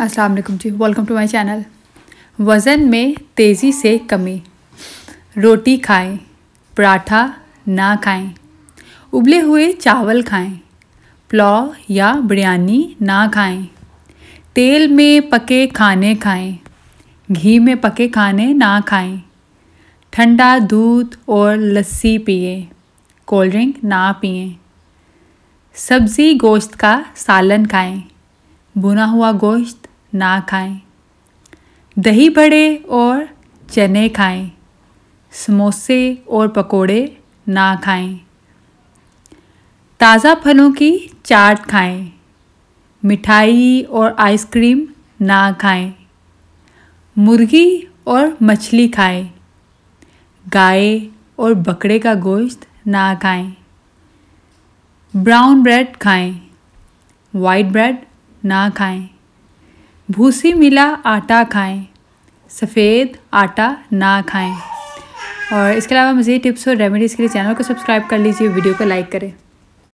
अस्सलाम वालेकुम जी वेलकम टू माय चैनल वज़न में तेज़ी से कमी रोटी खाएं पराठा ना खाएं उबले हुए चावल खाएं पुलाव या बिरयानी ना खाएं तेल में पके खाने खाएं घी में पके खाने ना खाएं ठंडा दूध और लस्सी पिए कोल्ड ड्रिंक ना पिए सब्ज़ी गोश्त का सालन खाएं भुना हुआ गोश्त ना खाएं। दही बड़े और चने खाएं। समोसे और पकोड़े ना खाएं। ताज़ा फलों की चाट खाएं। मिठाई और आइसक्रीम ना खाएं। मुर्गी और मछली खाएं। गाय और बकरे का गोश्त ना खाएं। ब्राउन ब्रेड खाएं। वाइट ब्रेड ना खाएं भूसी मिला आटा खाएं सफ़ेद आटा ना खाएं और इसके अलावा मज़ीद टिप्स और रेमेडीज़ के लिए चैनल को सब्सक्राइब कर लीजिए वीडियो को लाइक करें